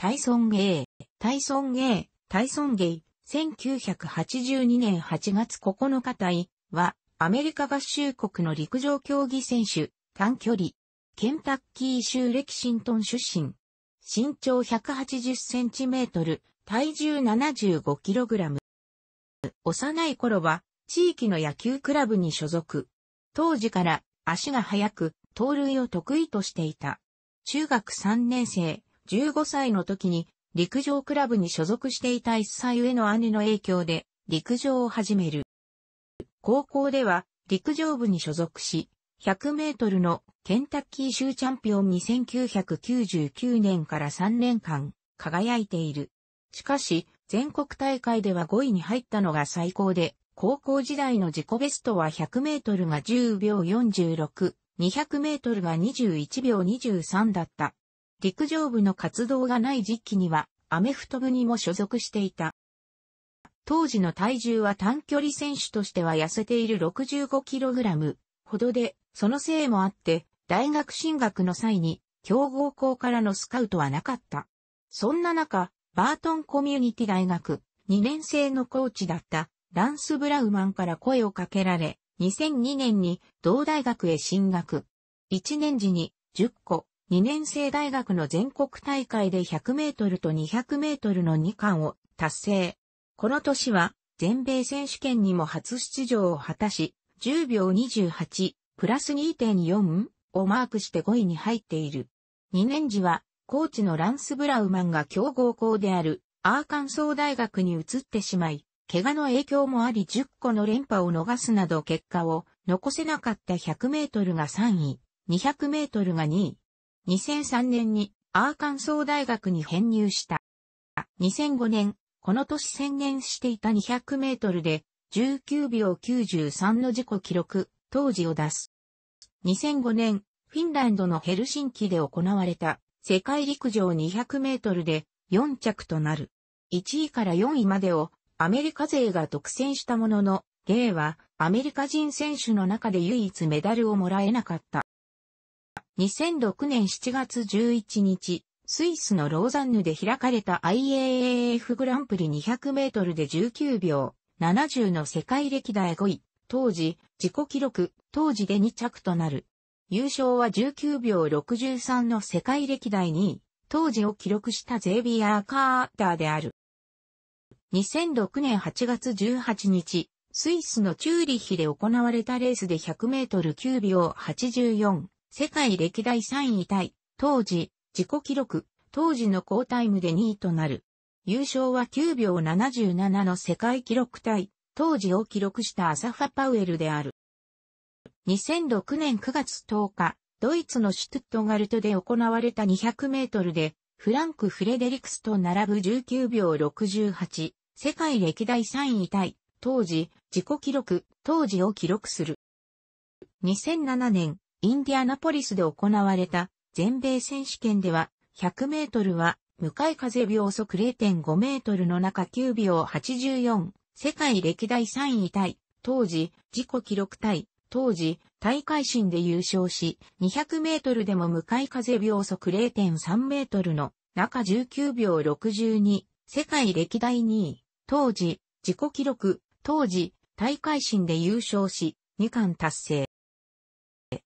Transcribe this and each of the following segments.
タイソン・ゲイ、タイソン・ゲイ、タイソン・ゲイ、1982年8月9日隊は、アメリカ合衆国の陸上競技選手、短距離、ケンタッキー州レキシントン出身、身長180センチメートル、体重75キログラム。幼い頃は、地域の野球クラブに所属。当時から足が速く、盗塁を得意としていた。中学3年生、15歳の時に陸上クラブに所属していた1歳上の姉の影響で陸上を始める。高校では陸上部に所属し、100メートルのケンタッキー州チャンピオンに9 9 9年から3年間輝いている。しかし、全国大会では5位に入ったのが最高で、高校時代の自己ベストは100メートルが10秒46、200メートルが21秒23だった。陸上部の活動がない時期にはアメフト部にも所属していた。当時の体重は短距離選手としては痩せている 65kg ほどで、そのせいもあって、大学進学の際に強豪校からのスカウトはなかった。そんな中、バートンコミュニティ大学2年生のコーチだったランス・ブラウマンから声をかけられ、2002年に同大学へ進学。1年時に10個2年生大学の全国大会で100メートルと200メートルの2冠を達成。この年は全米選手権にも初出場を果たし、10秒28プラス2.4をマークして5位に入っている。2年時はコーチのランス・ブラウマンが強豪校であるアーカンソー大学に移ってしまい、怪我の影響もあり10個の連覇を逃すなど結果を残せなかった100メートルが3位、200メートルが2位、2003年にアーカンソー大学に編入した。2005年、この年宣言していた200メートルで19秒93の自己記録、当時を出す。2005年、フィンランドのヘルシンキで行われた世界陸上200メートルで4着となる。1位から4位までをアメリカ勢が独占したものの、ゲイはアメリカ人選手の中で唯一メダルをもらえなかった。2006年7月11日、スイスのローザンヌで開かれた IAAF グランプリ200メートルで19秒70の世界歴代5位、当時、自己記録、当時で2着となる。優勝は19秒63の世界歴代2位、当時を記録したゼービアー・カーターである。2006年8月18日、スイスのチューリッヒで行われたレースで100メートル9秒84、世界歴代3位タイ、当時、自己記録、当時の好タイムで2位となる。優勝は9秒77の世界記録対、当時を記録したアサファ・パウエルである。2006年9月10日、ドイツのシュトゥットガルトで行われた200メートルで、フランク・フレデリクスと並ぶ19秒68、世界歴代3位対、当時、自己記録、当時を記録する。2007年、インディアナポリスで行われた全米選手権では、100メートルは、向かい風秒速0.5メートルの中9秒84、世界歴代3位タイ、当時、自己記録タイ、当時、大会新で優勝し、200メートルでも向かい風秒速0.3メートルの中19秒62、世界歴代2位、当時、自己記録、当時、大会新で優勝し、2冠達成。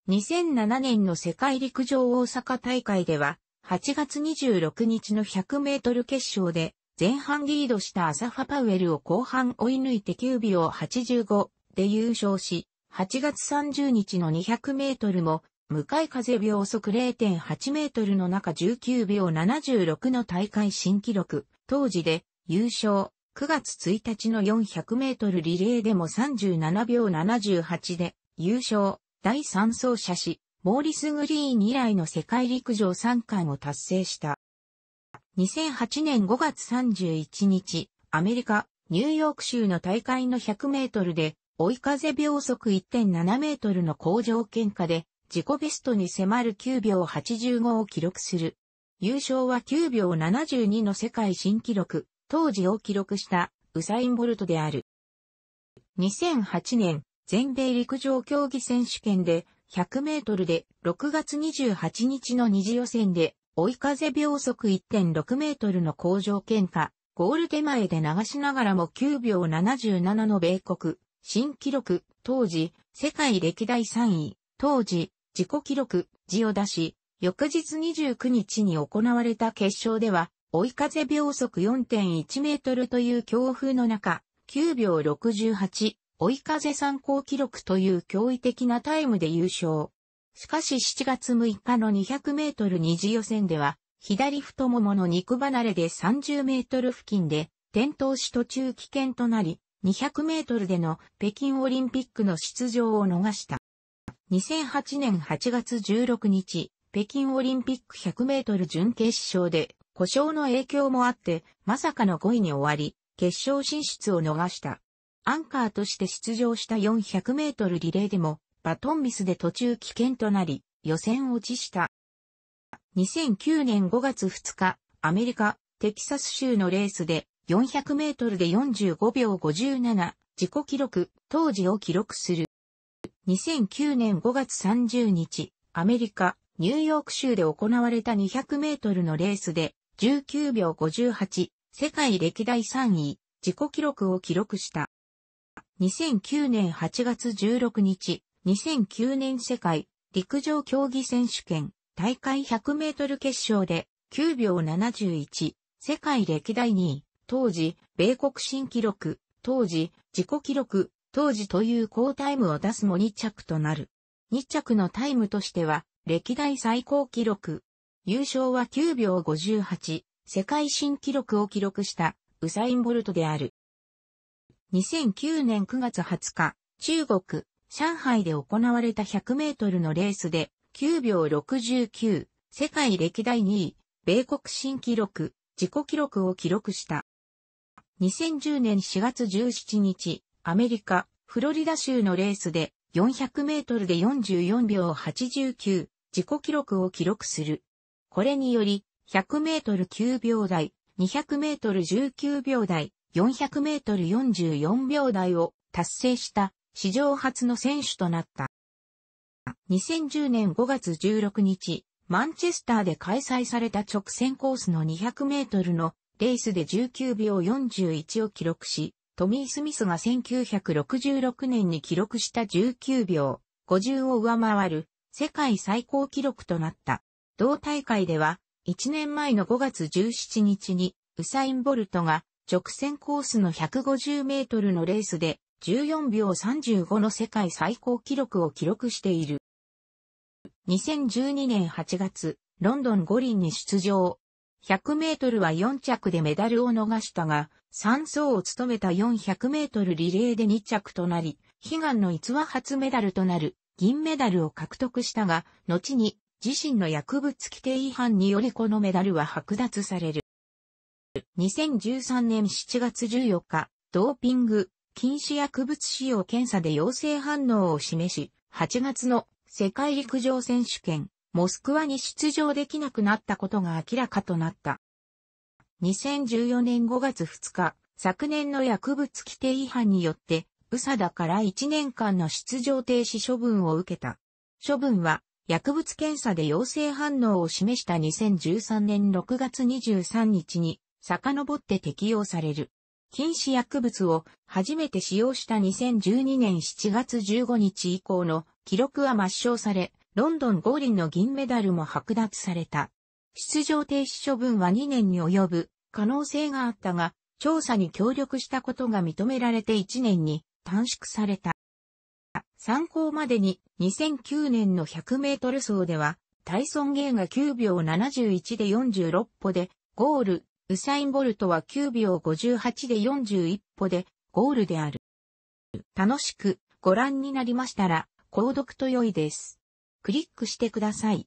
2007年の世界陸上大阪大会では、8月26日の100メートル決勝で、前半リードしたアサファパウエルを後半追い抜いて9秒85で優勝し、8月30日の200メートルも、向かい風秒速0.8メートルの中19秒76の大会新記録、当時で優勝、9月1日の400メートルリレーでも37秒78で優勝、第3走者し、モーリス・グリーン以来の世界陸上3冠を達成した。2008年5月31日、アメリカ、ニューヨーク州の大会の100メートルで、追い風秒速1.7メートルの工場喧嘩で、自己ベストに迫る9秒85を記録する。優勝は9秒72の世界新記録、当時を記録したウサイン・ボルトである。2008年全米陸上競技選手権で100メートルで6月28日の二次予選で追い風秒速1.6メートルの工場喧嘩、ゴール手前で流しながらも9秒77の米国、新記録、当時、世界歴代3位、当時、自己記録、字を出し、翌日29日に行われた決勝では、追い風秒速4.1メートルという強風の中、9秒68、追い風参考記録という驚異的なタイムで優勝。しかし7月6日の200メートル二次予選では、左太ももの肉離れで30メートル付近で、転倒し途中危険となり、200メートルでの北京オリンピックの出場を逃した。2008年8月16日、北京オリンピック100メートル準決勝で、故障の影響もあって、まさかの5位に終わり、決勝進出を逃した。アンカーとして出場した400メートルリレーでも、バトンミスで途中棄権となり、予選落ちした。2009年5月2日、アメリカ、テキサス州のレースで、400メートルで45秒57、自己記録、当時を記録する。2009年5月30日、アメリカ、ニューヨーク州で行われた200メートルのレースで、19秒58、世界歴代3位、自己記録を記録した。2009年8月16日、2009年世界陸上競技選手権大会100メートル決勝で9秒71、世界歴代2位、当時、米国新記録、当時、自己記録、当時という好タイムを出すも2着となる。2着のタイムとしては、歴代最高記録。優勝は9秒58、世界新記録を記録した、ウサイン・ボルトである。2009年9月20日、中国、上海で行われた100メートルのレースで、9秒69、世界歴代2位、米国新記録、自己記録を記録した。2010年4月17日、アメリカ、フロリダ州のレースで、400メートルで44秒89、自己記録を記録する。これにより、100メートル9秒台、200メートル19秒台、400メートル44秒台を達成した史上初の選手となった。2010年5月16日、マンチェスターで開催された直線コースの200メートルのレースで19秒41を記録し、トミー・スミスが1966年に記録した19秒50を上回る世界最高記録となった。同大会では1年前の5月17日にウサイン・ボルトが直線コースの150メートルのレースで14秒35の世界最高記録を記録している。2012年8月、ロンドン五輪に出場。100メートルは4着でメダルを逃したが、3走を務めた400メートルリレーで2着となり、悲願の逸話初メダルとなる銀メダルを獲得したが、後に自身の薬物規定違反によりこのメダルは剥奪される。2013年7月14日、ドーピング、禁止薬物使用検査で陽性反応を示し、8月の世界陸上選手権、モスクワに出場できなくなったことが明らかとなった。2014年5月2日、昨年の薬物規定違反によって、ウサダから1年間の出場停止処分を受けた。処分は、薬物検査で陽性反応を示した2013年6月23日に遡って適用される。禁止薬物を初めて使用した2012年7月15日以降の記録は抹消され、ロンドン五輪の銀メダルも剥奪された。出場停止処分は2年に及ぶ可能性があったが、調査に協力したことが認められて1年に短縮された。参考までに2009年の100メートル走では、タイソン・ゲイが9秒71で46歩で、ゴール、ウサイン・ボルトは9秒58で41歩でゴールである。楽しくご覧になりましたら、購読と良いです。クリックしてください。